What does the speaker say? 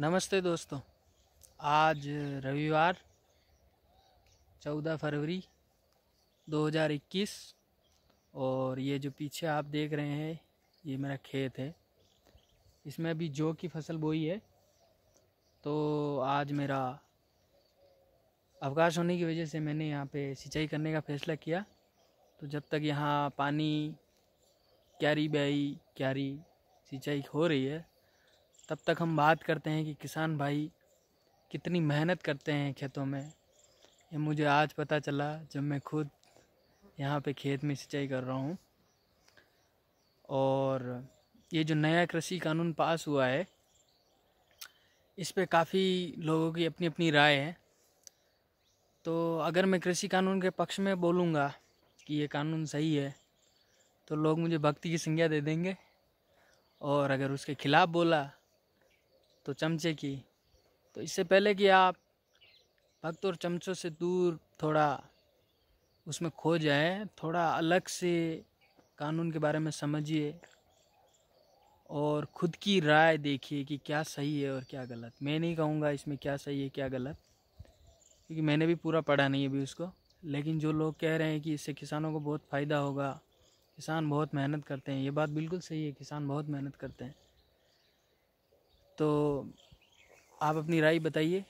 नमस्ते दोस्तों आज रविवार 14 फरवरी 2021 और ये जो पीछे आप देख रहे हैं ये मेरा खेत है इसमें अभी जौ की फसल बोई है तो आज मेरा अवकाश होने की वजह से मैंने यहाँ पे सिंचाई करने का फैसला किया तो जब तक यहाँ पानी क्यारी बाई क्यारी सिंचाई हो रही है तब तक हम बात करते हैं कि किसान भाई कितनी मेहनत करते हैं खेतों में ये मुझे आज पता चला जब मैं खुद यहाँ पे खेत में सिंचाई कर रहा हूँ और ये जो नया कृषि कानून पास हुआ है इस पर काफ़ी लोगों की अपनी अपनी राय है तो अगर मैं कृषि कानून के पक्ष में बोलूँगा कि ये कानून सही है तो लोग मुझे भक्ति की संज्ञा दे देंगे और अगर उसके खिलाफ़ बोला तो चमचे की तो इससे पहले कि आप भक्त और चमचों से दूर थोड़ा उसमें खो जाए थोड़ा अलग से कानून के बारे में समझिए और ख़ुद की राय देखिए कि क्या सही है और क्या गलत मैं नहीं कहूँगा इसमें क्या सही है क्या गलत क्योंकि मैंने भी पूरा पढ़ा नहीं अभी उसको लेकिन जो लोग कह रहे हैं कि इससे किसानों को बहुत फ़ायदा होगा किसान बहुत मेहनत करते हैं ये बात बिल्कुल सही है किसान बहुत मेहनत करते हैं तो आप अपनी राय बताइए